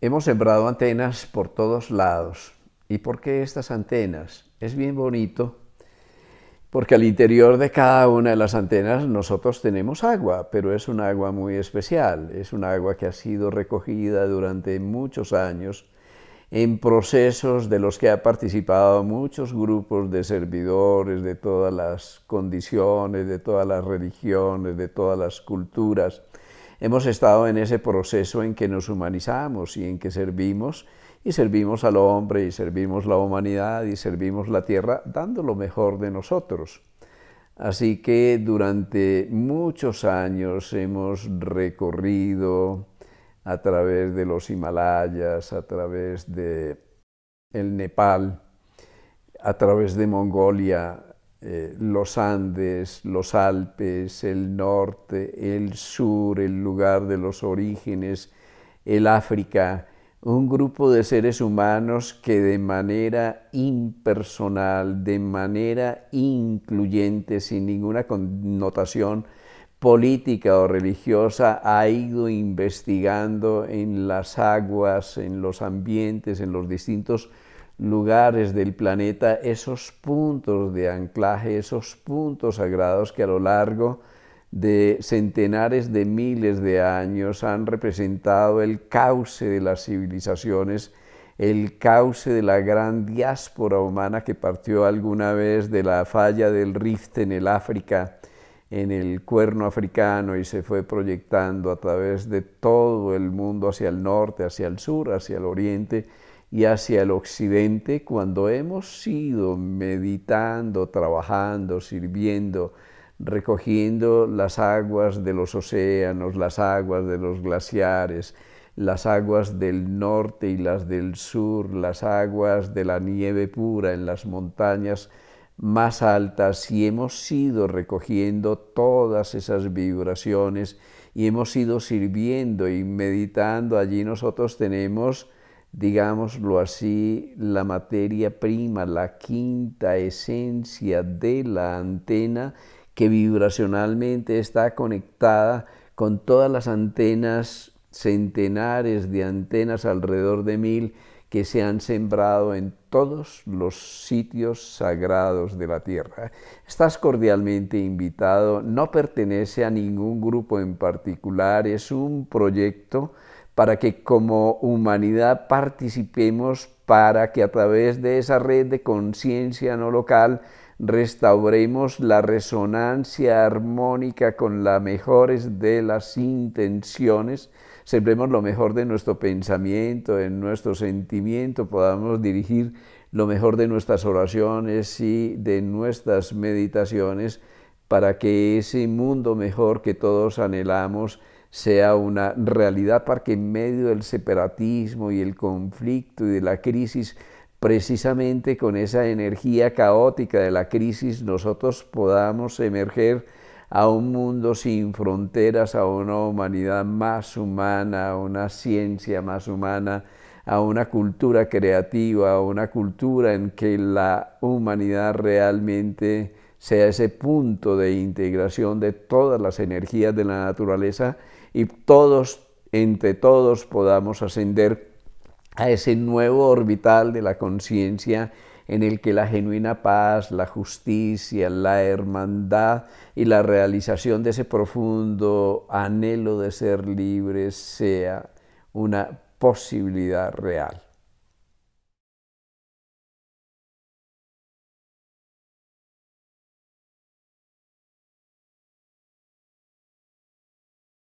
Hemos sembrado antenas por todos lados. ¿Y por qué estas antenas? Es bien bonito porque al interior de cada una de las antenas nosotros tenemos agua, pero es un agua muy especial, es un agua que ha sido recogida durante muchos años en procesos de los que ha participado muchos grupos de servidores de todas las condiciones, de todas las religiones, de todas las culturas hemos estado en ese proceso en que nos humanizamos y en que servimos y servimos al hombre y servimos la humanidad y servimos la tierra dando lo mejor de nosotros. Así que durante muchos años hemos recorrido a través de los Himalayas, a través de el Nepal, a través de Mongolia, eh, los Andes, los Alpes, el norte, el sur, el lugar de los orígenes, el África, un grupo de seres humanos que de manera impersonal, de manera incluyente, sin ninguna connotación política o religiosa, ha ido investigando en las aguas, en los ambientes, en los distintos lugares del planeta, esos puntos de anclaje, esos puntos sagrados que a lo largo de centenares de miles de años han representado el cauce de las civilizaciones, el cauce de la gran diáspora humana que partió alguna vez de la falla del Rift en el África, en el cuerno africano y se fue proyectando a través de todo el mundo hacia el norte, hacia el sur, hacia el oriente, y hacia el occidente cuando hemos ido meditando, trabajando, sirviendo, recogiendo las aguas de los océanos, las aguas de los glaciares, las aguas del norte y las del sur, las aguas de la nieve pura en las montañas más altas y hemos ido recogiendo todas esas vibraciones y hemos ido sirviendo y meditando, allí nosotros tenemos digámoslo así, la materia prima, la quinta esencia de la antena que vibracionalmente está conectada con todas las antenas, centenares de antenas alrededor de mil que se han sembrado en todos los sitios sagrados de la tierra. Estás cordialmente invitado, no pertenece a ningún grupo en particular, es un proyecto para que como humanidad participemos para que a través de esa red de conciencia no local restauremos la resonancia armónica con las mejores de las intenciones, sembremos lo mejor de nuestro pensamiento, de nuestro sentimiento, podamos dirigir lo mejor de nuestras oraciones y de nuestras meditaciones para que ese mundo mejor que todos anhelamos sea una realidad para que en medio del separatismo y el conflicto y de la crisis, precisamente con esa energía caótica de la crisis, nosotros podamos emerger a un mundo sin fronteras, a una humanidad más humana, a una ciencia más humana, a una cultura creativa, a una cultura en que la humanidad realmente sea ese punto de integración de todas las energías de la naturaleza y todos, entre todos, podamos ascender a ese nuevo orbital de la conciencia en el que la genuina paz, la justicia, la hermandad y la realización de ese profundo anhelo de ser libres sea una posibilidad real.